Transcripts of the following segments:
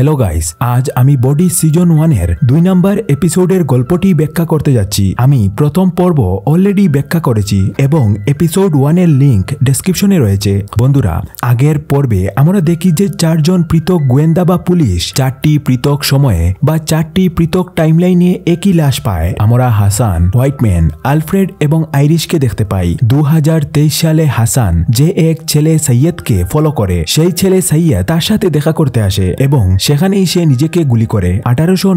hello guys আজ আমি body season ওয়ানের দুই নাম্বার এপিসোডের গল্পটি ব্যাখ্যা করতে যাচ্ছি আমি প্রথম পর্ব অলরেডি ব্যাখ্যা করেছি এবং এপিসোড ওয়ানের লিঙ্ক ডেসক্রিপশনে রয়েছে বন্ধুরা আগের পর্বে আমরা দেখি যে চারজন পৃথক গোয়েন্দা বা পুলিশ চারটি পৃথক সময়ে বা চারটি পৃথক টাইমলাইনে একই লাশ পায় আমরা হাসান হোয়াইটম্যান আলফ্রেড এবং আইরিশকে দেখতে পাই দু সালে হাসান যে এক ছেলে সৈয়দকে ফলো করে সেই ছেলে সৈয়দ তার সাথে দেখা করতে আসে এবং সেখানেই সে নিজেকে গুলি করে আঠারোশো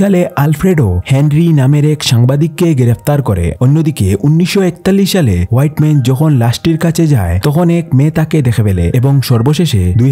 সালে আলফ্রেডো হেনরি নামের এক সাংবাদিককে গ্রেফতার করে অন্যদিকে উনিশশো সালে হোয়াইটম্যান যখন লাস্টির কাছে যায় তখন এক মেয়ে তাকে দেখে ফেলে এবং সর্বশেষে দুই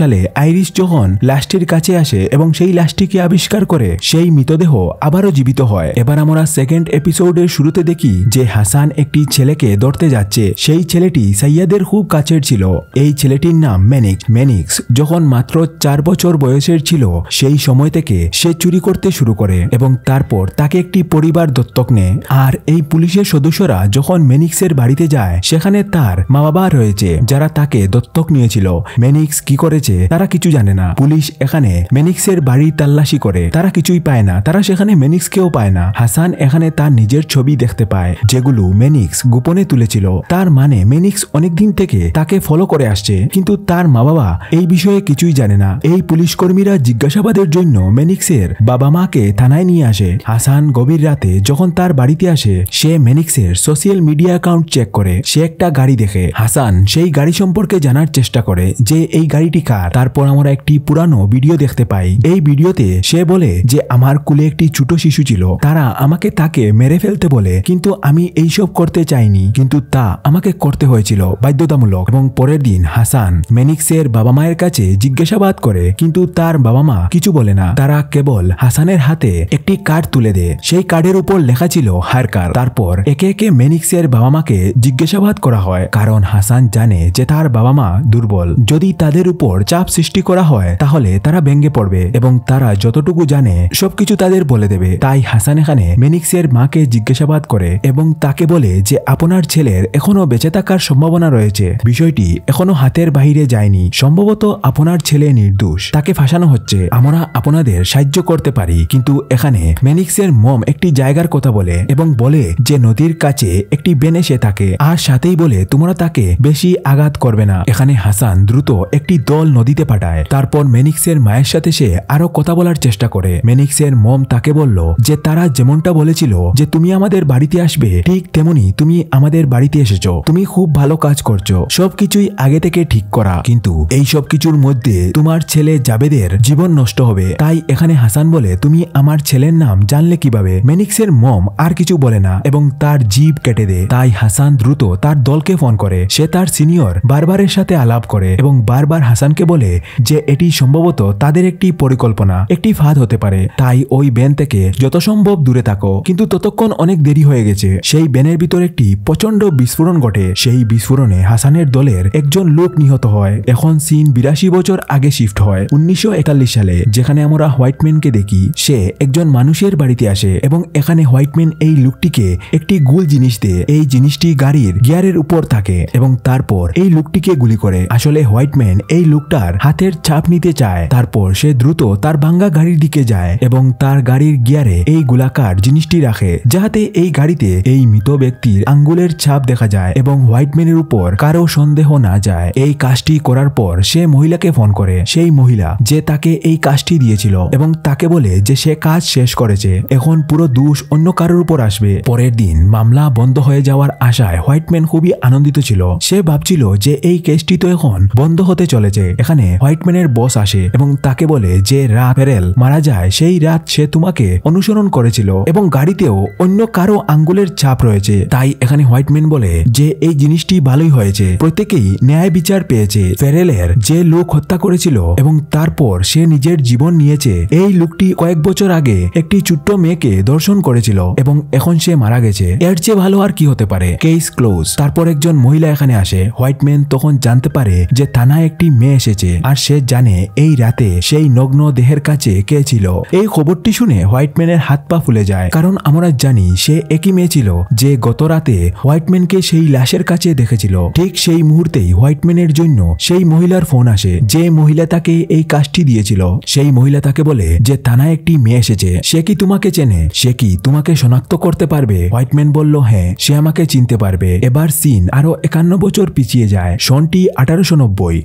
সালে আইরিশ যখন লাস্টির কাছে আসে এবং সেই লাস্টিকে আবিষ্কার করে সেই মৃতদেহ আবারও জীবিত হয় এবার আমরা সেকেন্ড এপিসোডের শুরুতে দেখি যে হাসান একটি ছেলেকে ধরতে যাচ্ছে সেই ছেলেটি সাইয়াদের খুব কাছের ছিল এই ছেলেটির নাম ম্যানিক ম্যানিক্স যখন মাত্র চার বছর বছর বয়সের ছিল সেই সময় থেকে সে চুরি করতে শুরু করে এবং তারপর তাকে একটি পরিবার দত্তক নেয় আর এই পুলিশের সদস্যরা যখন মেনিক্সের বাড়িতে যায় সেখানে তার মা বাবা রয়েছে যারা তাকে দত্তক নিয়েছিল মেনিক্স কি করেছে তারা কিছু জানে না পুলিশ এখানে মেনিক্সের বাড়ি তাল্লাশি করে তারা কিছুই পায় না তারা সেখানে মেনিক্সকেও পায় না হাসান এখানে তার নিজের ছবি দেখতে পায় যেগুলো মেনিক্স গোপনে তুলেছিল তার মানে মেনিক্স অনেকদিন থেকে তাকে ফলো করে আসছে কিন্তু তার মা বাবা এই বিষয়ে কিছুই জানে না এই পুলিশকর্মীরা জিজ্ঞাসাবাদের জন্য মেনিক্সের বাবা মাকে থানায় নিয়ে আসে হাসান গভীর রাতে যখন তার বাড়িতে আসে সে মেনিক্সের সোশ্যাল মিডিয়া অ্যাকাউন্ট চেক করে সে একটা গাড়ি দেখে হাসান সেই গাড়ি সম্পর্কে জানার চেষ্টা করে যে এই গাড়িটি কার তারপর আমরা একটি পুরানো ভিডিও দেখতে পাই এই ভিডিওতে সে বলে যে আমার কুলে একটি ছোট শিশু ছিল তারা আমাকে তাকে মেরে ফেলতে বলে কিন্তু আমি এই সব করতে চাইনি কিন্তু তা আমাকে করতে হয়েছিল বাধ্যতামূলক এবং পরের দিন হাসান মেনিক্সের বাবা মায়ের কাছে জিজ্ঞাসাবাদ করে কি কিন্তু তার বাবা মা কিছু বলে না তারা কেবল হাসানের হাতে একটি কার্ড তুলে দেয় সেই কার্ডের উপর লেখা ছিল হার তারপর একে একে মেনিক্সের বাবা মাকে জিজ্ঞাসাবাদ করা হয় কারণ হাসান জানে যে তার বাবা মা দুর্বল যদি তাদের উপর চাপ সৃষ্টি করা হয় তাহলে তারা ভেঙ্গে পড়বে এবং তারা যতটুকু জানে সবকিছু তাদের বলে দেবে তাই হাসান এখানে মেনিক্সের মাকে জিজ্ঞাসাবাদ করে এবং তাকে বলে যে আপনার ছেলের এখনো বেঁচে থাকার সম্ভাবনা রয়েছে বিষয়টি এখনো হাতের বাহিরে যায়নি সম্ভবত আপনার ছেলে নির্দোষ তাকে ফাঁসানো হচ্ছে আমরা আপনাদের সাহায্য করতে পারি কিন্তু এখানে মেনিক্সের মম একটি জায়গার কথা বলে এবং বলে যে নদীর কাছে একটি বেনে সে থাকে আর সাথেই বলে তোমরা তাকে বেশি আঘাত করবে না এখানে হাসান দ্রুত একটি দল নদীতে পাঠায় তারপর মেনিক্সের মায়ের সাথে সে আরো কথা বলার চেষ্টা করে মেনিক্সের মম তাকে বলল যে তারা যেমনটা বলেছিল যে তুমি আমাদের বাড়িতে আসবে ঠিক তেমনি তুমি আমাদের বাড়িতে এসেছো তুমি খুব ভালো কাজ করছো সবকিছুই আগে থেকে ঠিক করা কিন্তু এই সব কিছুর মধ্যে তোমার ছেলে জাবেদের জীবন নষ্ট হবে তাই এখানে হাসান বলে তুমি আমার ছেলের নাম জানলে কিভাবে মেনিক্সের মম আর কিছু বলে না এবং তার জীব কেটে দেয় তাই হাসান দ্রুত তার দলকে ফোন করে সে তার সিনিয়র বারবারের সাথে আলাপ করে এবং বারবার হাসানকে বলে যে এটি সম্ভবত তাদের একটি পরিকল্পনা একটি ফাঁদ হতে পারে তাই ওই বেন থেকে যত সম্ভব দূরে থাকো কিন্তু ততক্ষণ অনেক দেরি হয়ে গেছে সেই বেনের ভিতর একটি প্রচন্ড বিস্ফোরণ ঘটে সেই বিস্ফোরণে হাসানের দলের একজন লোক নিহত হয় এখন সিন বিরাশি বছর আগে শিফট হয় উনিশশো সালে যেখানে আমরা হোয়াইটম্যানকে দেখি সে একজন মানুষের বাড়িতে আসে এবং এখানে হোয়াইটম্যান এই লোকটিকে একটি গুল জিনিস দিয়ে এই জিনিসটি গাড়ির গিয়ারের উপর থাকে এবং তারপর এই লোকটিকে গুলি করে আসলে হোয়াইটম্যান এই লোকটার হাতের ছাপ নিতে চায় তারপর সে দ্রুত তার ভাঙ্গা গাড়ির দিকে যায় এবং তার গাড়ির গিয়ারে এই গোলাকার জিনিসটি রাখে যাহাতে এই গাড়িতে এই মৃত ব্যক্তির আঙ্গুলের ছাপ দেখা যায় এবং হোয়াইটম্যানের উপর কারো সন্দেহ না যায় এই কাজটি করার পর সে মহিলাকে ফোন করে সেই মহিলা মহিলা যে তাকে এই কাজটি দিয়েছিল এবং তাকে বলে যে সে কাজ শেষ করেছে এখন পুরো দোষ অন্য কারোর উপর আসবে পরের দিন মামলা বন্ধ হয়ে যাওয়ার আশায় হোয়াইটম্যান খুবই আনন্দিত ছিল সে ভাবছিল যে এই কেসটি তো এখন বন্ধ হতে চলেছে এখানে হোয়াইটম্যানের বস আসে এবং তাকে বলে যে রাত ফেরেল মারা যায় সেই রাত সে তোমাকে অনুসরণ করেছিল এবং গাড়িতেও অন্য কারো আঙ্গুলের ছাপ রয়েছে তাই এখানে হোয়াইটম্যান বলে যে এই জিনিসটি ভালোই হয়েছে প্রত্যেকেই ন্যায় বিচার পেয়েছে ফেরেলের যে লোক হত্যা করেছিল এবং তারপর সে নিজের জীবন নিয়েছে এই লোকটি কয়েক বছর আগে একটি ছোট্ট মেয়েকে দর্শন করেছিল এবং এখন সে মারা গেছে এর চেয়ে ভালো আর কি হতে পারে কেস ক্লোজ তারপর একজন মহিলা এখানে আসে হোয়াইট ম্যান তখন জানতে পারে যে থানায় একটি মেয়ে এসেছে আর সে জানে এই রাতে সেই নগ্ন দেহের কাছে কে ছিল এই খবরটি শুনে হোয়াইট ম্যানের হাত পা ফুলে যায় কারণ আমরা জানি সে একই মেয়ে ছিল যে গত রাতে হোয়াইট ম্যানকে সেই লাশের কাছে দেখেছিল ঠিক সেই মুহূর্তেই হোয়াইট ম্যানের জন্য সেই মহিলার ফোন আসে যে মহিলা তাকে এই কাজটি দিয়েছিল সেই মহিলা তাকে বলে যে থানায় একটি মেয়ে এসেছে সে কি তোমাকে চেনে সে কি তোমাকে শনাক্ত করতে পারবে হোয়াইটম্যান বলল হ্যাঁ সে আমাকে চিনতে পারবে এবার সিন আরো একান্ন বছর পিছিয়ে যায় সনটি আঠারোশো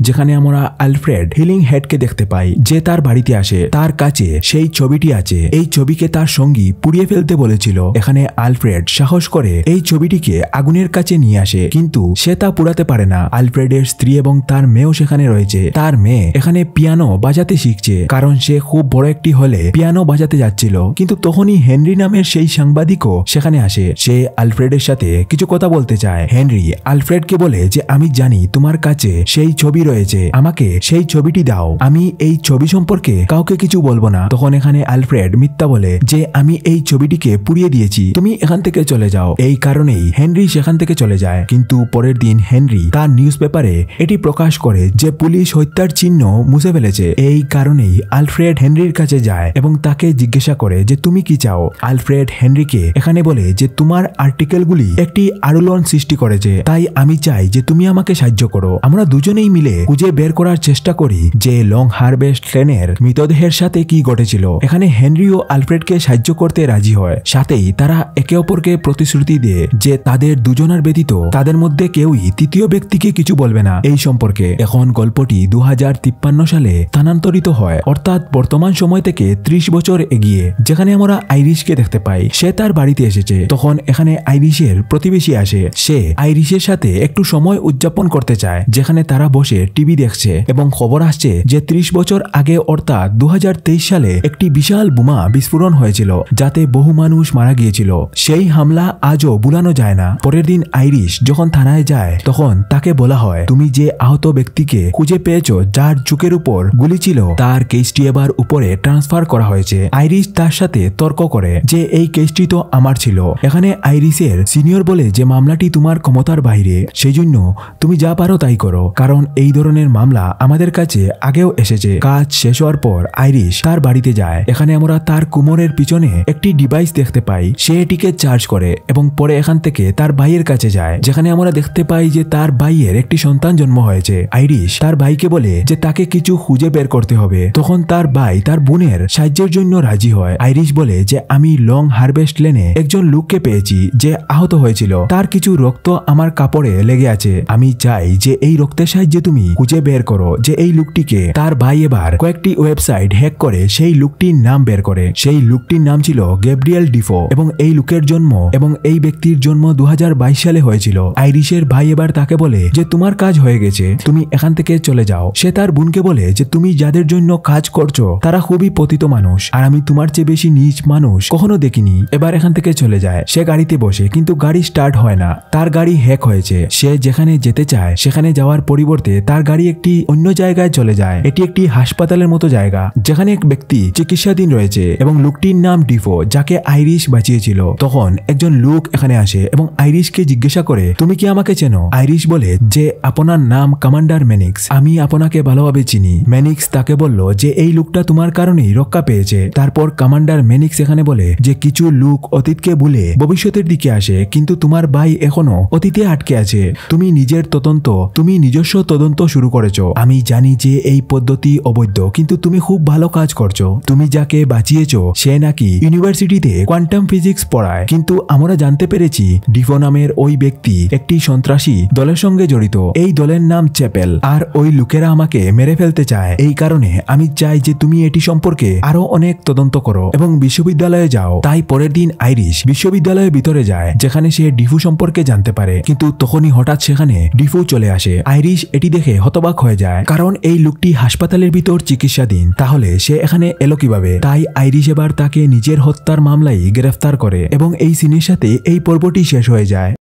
যেখানে আমরা আলফ্রেড হিলিং হেডকে দেখতে পাই যে তার বাড়িতে আসে তার কাছে সেই ছবিটি আছে এই ছবিকে তার সঙ্গী পুড়িয়ে ফেলতে বলেছিল এখানে আলফ্রেড সাহস করে এই ছবিটিকে আগুনের কাছে নিয়ে আসে কিন্তু সে তা পুড়াতে পারে না আলফ্রেডের স্ত্রী এবং তার মেয়েও সেখানে রয়েছে তার মেয়ে এখানে পিয়ানো পিয়ানো বাজাতে শিখছে কারণ সে খুব বড় একটি হলে পিয়ানো বাজাতে যাচ্ছিল কিন্তু তখনই হেনরি নামের সেই সাংবাদিকও সেখানে আসে সে আলফ্রেডের সাথে কিছু কথা বলতে চায় হেনরি আলফ্রেডকে বলে যে আমি জানি তোমার কাছে সেই ছবি রয়েছে আমাকে সেই ছবিটি দাও আমি এই ছবি সম্পর্কে কাউকে কিছু বলবো না তখন এখানে আলফ্রেড মিথ্যা বলে যে আমি এই ছবিটিকে পুড়িয়ে দিয়েছি তুমি এখান থেকে চলে যাও এই কারণেই হেনরি সেখান থেকে চলে যায় কিন্তু পরের দিন হেনরি তার নিউজ পেপারে এটি প্রকাশ করে যে পুলিশ হত্যার চিহ্ন মুছে ফেলেছে ফেলেছে এই কারণেই আলফ্রেড হেনরির কাছে যায় এবং তাকে জিজ্ঞাসা করে যে তুমি কি চাও আলফ্রেড হেনরিকে এখানে বলে যে তোমার আর্টিকেলগুলি একটি আরোলন সৃষ্টি করেছে তাই আমি চাই যে তুমি আমাকে সাহায্য করো আমরা দুজনেই মিলে খুঁজে বের করার চেষ্টা করি যে লং হারভেস্ট ট্রেনের মৃতদেহের সাথে কি ঘটেছিল এখানে হেনরি ও আলফ্রেডকে সাহায্য করতে রাজি হয় সাথেই তারা একে অপরকে প্রতিশ্রুতি দেয় যে তাদের দুজনের ব্যতীত তাদের মধ্যে কেউই তৃতীয় ব্যক্তিকে কিছু বলবে না এই সম্পর্কে এখন গল্পটি দু সালে স্থানান্তরিত হয় অর্থাৎ বর্তমান সময় থেকে ত্রিশ বছর এগিয়ে যেখানে আমরা আইরিশকে দেখতে পাই সে তার বাড়িতে এসেছে তখন এখানে আইরিশের প্রতিবেশী আসে সে আইরিশের সাথে একটু সময় উদযাপন করতে চায় যেখানে তারা বসে টিভি দেখছে এবং খবর আসছে যে ত্রিশ বছর আগে অর্থাৎ দু সালে একটি বিশাল বোমা বিস্ফোরণ হয়েছিল যাতে বহু মানুষ মারা গিয়েছিল সেই হামলা আজও বুলানো যায় না পরের দিন আইরিশ যখন থানায় যায় তখন তাকে বলা হয় তুমি যে আহত ব্যক্তিকে খুঁজে পেয়েছ যার চুকের উপর গুলি ছিল তার কেসটি এবার উপরে ট্রান্সফার করা হয়েছে আইরিশ তার সাথে তর্ক করে যে এই কেসটি তো আমার ছিল এখানে আইরিসের সিনিয়র বলে যে মামলাটি তোমার ক্ষমতার বাইরে সেই জন্য তুমি যা পারো তাই করো কারণ এই ধরনের মামলা আমাদের কাছে আগেও এসেছে কাজ শেষ হওয়ার পর আইরিশ তার বাড়িতে যায় এখানে আমরা তার কুমোরের পিছনে একটি ডিভাইস দেখতে পাই সে এটিকে চার্জ করে এবং পরে এখান থেকে তার ভাইয়ের কাছে যায় যেখানে আমরা দেখতে পাই যে তার ভাইয়ের একটি সন্তান জন্ম হয়েছে আইরিশ তার ভাইকে বলে যে তাকে কিছু খুঁজে খুঁজে বের করতে হবে তখন তার ভাই তার বোনের সাহায্যের জন্য রাজি হয় আইরিশ বলে যে আমি লং হারভেস্ট লেনে একজন লোককে পেয়েছি যে আহত হয়েছিল তার কিছু রক্ত আমার কাপড়ে লেগে আছে আমি চাই যে এই রক্তের সাহায্যে তুমি খুঁজে বের করো যে এই লোকটিকে তার ভাই এবার কয়েকটি ওয়েবসাইট হ্যাক করে সেই লোকটির নাম বের করে সেই লোকটির নাম ছিল গেব্রিয়াল ডিফো এবং এই লোকের জন্ম এবং এই ব্যক্তির জন্ম দু সালে হয়েছিল আইরিশের ভাই এবার তাকে বলে যে তোমার কাজ হয়ে গেছে তুমি এখান থেকে চলে যাও সে তার বোনকে বলে যে তুমি যাদের জন্য কাজ করছো তারা খুবই পতিত মানুষ আর আমি তোমার চেয়ে বেশি নিচ মানুষ কখনো দেখিনি এবার এখান থেকে চলে যায় সে গাড়িতে বসে কিন্তু গাড়ি স্টার্ট হয় না তার গাড়ি হ্যাক হয়েছে সে যেখানে যেতে চায় সেখানে যাওয়ার পরিবর্তে তার গাড়ি একটি অন্য জায়গায় চলে যায় এটি একটি হাসপাতালের মতো জায়গা যেখানে এক ব্যক্তি চিকিৎসাধীন রয়েছে এবং লোকটির নাম ডিফো যাকে আইরিশ বাঁচিয়েছিল তখন একজন লোক এখানে আসে এবং আইরিশকে জিজ্ঞাসা করে তুমি কি আমাকে চেনো আইরিশ বলে যে আপনার নাম কমান্ডার ম্যানিক্স আমি আপনাকে ভালোভাবে চিনি ম্যানিক্স তাকে বলল যে এই লুকটা তোমার কারণেই রক্ষা পেয়েছে তারপর কমান্ডার ম্যানিক্স এখানে বলে যে কিছু লুক অতীতকে ভুলে ভবিষ্যতের দিকে আসে কিন্তু তোমার ভাই এখনো অতীতে আটকে আছে তুমি নিজের তদন্ত তুমি নিজস্ব তদন্ত শুরু করেছো আমি জানি যে এই পদ্ধতি অবৈধ কিন্তু তুমি খুব ভালো কাজ করছো তুমি যাকে বাঁচিয়েছ সে নাকি ইউনিভার্সিটিতে কোয়ান্টাম ফিজিক্স পড়ায় কিন্তু আমরা জানতে পেরেছি ডিফো নামের ওই ব্যক্তি একটি সন্ত্রাসী দলের সঙ্গে জড়িত এই দলের নাম চ্যাপেল আর ওই লোকেরা আমাকে মেরে ফেলতে চায় যায় এই কারণে আমি চাই যে তুমি এটি সম্পর্কে আরো অনেক তদন্ত করো এবং বিশ্ববিদ্যালয়ে যাও তাই পরের দিন আইরিশ বিশ্ববিদ্যালয়ের ভিতরে যায় যেখানে সে ডিফু সম্পর্কে জানতে পারে কিন্তু তখনই হঠাৎ সেখানে ডিফু চলে আসে আইরিশ এটি দেখে হতবাক হয়ে যায় কারণ এই লোকটি হাসপাতালের ভিতর চিকিৎসাধীন তাহলে সে এখানে এলো কিভাবে তাই আইরিশ এবার তাকে নিজের হত্যার মামলায় গ্রেফতার করে এবং এই সিনের সাথে এই পর্বটি শেষ হয়ে যায়